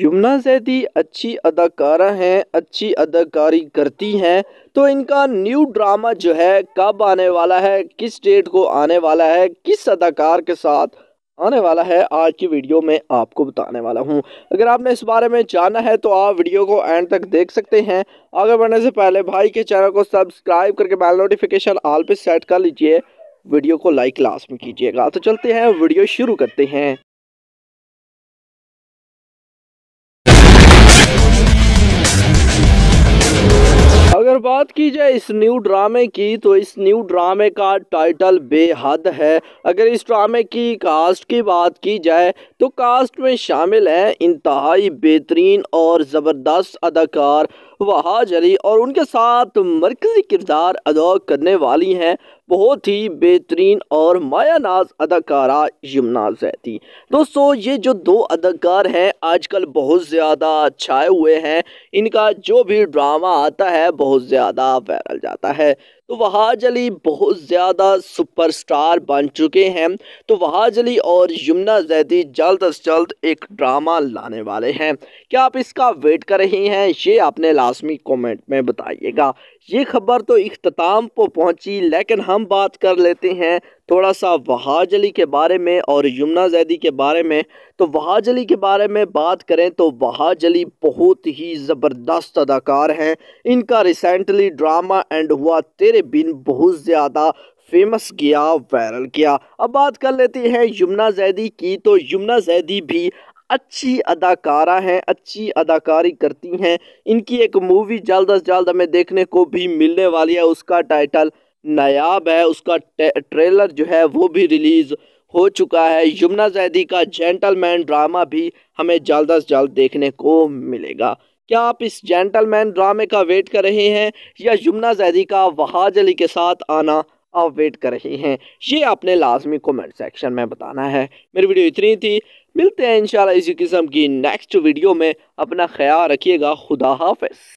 यमुना जैदी अच्छी अदाकारा हैं अच्छी अदाकारी करती हैं तो इनका न्यू ड्रामा जो है कब आने वाला है किस डेट को आने वाला है किस अदाकार के साथ आने वाला है आज की वीडियो में आपको बताने वाला हूं अगर आपने इस बारे में जाना है तो आप वीडियो को एंड तक देख सकते हैं आगे बढ़ने से पहले भाई के चैनल को सब्सक्राइब करके बैल नोटिफिकेशन ऑल पर सेट कर लीजिए वीडियो को लाइक लास्ट में कीजिएगा तो चलते हैं वीडियो शुरू करते हैं बात की जाए इस न्यू ड्रामे की तो इस न्यू ड्रामे का टाइटल बेहद है अगर इस ड्रामे की कास्ट की बात की जाए तो कास्ट में शामिल हैं इंतहाई बेहतरीन और ज़बरदस्त अदाकार वहाज अली और उनके साथ मरकज़ी किरदार अदा करने वाली हैं बहुत ही बेहतरीन और माया नाज अदाकारा यमुना जैदी दोस्तों ये जो दो अदाकार हैं आजकल बहुत ज़्यादा छाए हुए हैं इनका जो भी ड्रामा आता है बहुत ज़्यादा वायरल जाता है तो वहाज अली बहुत ज़्यादा सुपरस्टार बन चुके हैं तो वहाज अली और यमुना जैदी जल्द अज जल्द एक ड्रामा लाने वाले हैं क्या आप इसका वेट कर रहे हैं ये आपने लाजमी कमेंट में बताइएगा ये खबर तो अख्ताम पर पहुंची लेकिन हम बात कर लेते हैं थोड़ा सा वहाज अली के बारे में और यमुना जैदी के बारे में तो वहाज अली के बारे में बात करें तो वहाज अली बहुत ही ज़बरदस्त अदाकार हैं इनका रिसेंटली ड्रामा एंड हुआ तेरे बिन बहुत ज़्यादा फेमस किया वायरल किया अब बात कर लेते हैं यमुना जैदी की तो यमुना जैदी भी अच्छी अदाकारा हैं अच्छी अदाकारी करती हैं इनकी एक मूवी जल्द अज जल्द हमें देखने को भी मिलने वाली है उसका टाइटल नायाब है उसका ट्रेलर जो है वो भी रिलीज़ हो चुका है यमुना जैदी का जेंटलमैन ड्रामा भी हमें जल्द अज जल्द देखने को मिलेगा क्या आप इस जेंटलमैन ड्रामे का वेट कर रहे हैं या यमुना जैदी का वहाज अली के साथ आना आप वेट कर रहे हैं ये आपने लाजमी कमेंट सेक्शन में बताना है मेरी वीडियो इतनी थी मिलते हैं इन इसी किस्म की नेक्स्ट वीडियो में अपना ख्याल रखिएगा खुदा हाफ